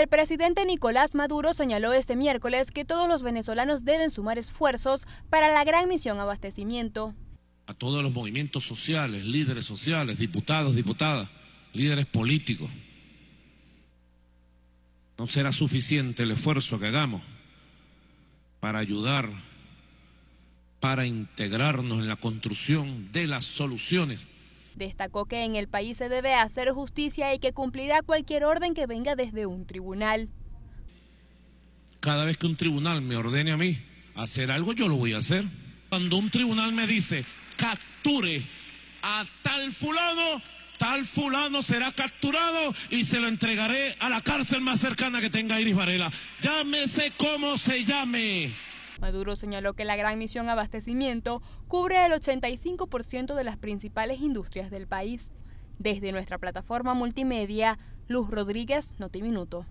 El presidente Nicolás Maduro señaló este miércoles que todos los venezolanos deben sumar esfuerzos para la gran misión abastecimiento. A todos los movimientos sociales, líderes sociales, diputados, diputadas, líderes políticos. No será suficiente el esfuerzo que hagamos para ayudar, para integrarnos en la construcción de las soluciones Destacó que en el país se debe hacer justicia y que cumplirá cualquier orden que venga desde un tribunal. Cada vez que un tribunal me ordene a mí hacer algo, yo lo voy a hacer. Cuando un tribunal me dice, capture a tal fulano, tal fulano será capturado y se lo entregaré a la cárcel más cercana que tenga Iris Varela. Llámese como se llame. Maduro señaló que la gran misión abastecimiento cubre el 85% de las principales industrias del país. Desde nuestra plataforma multimedia, Luz Rodríguez, Notiminuto.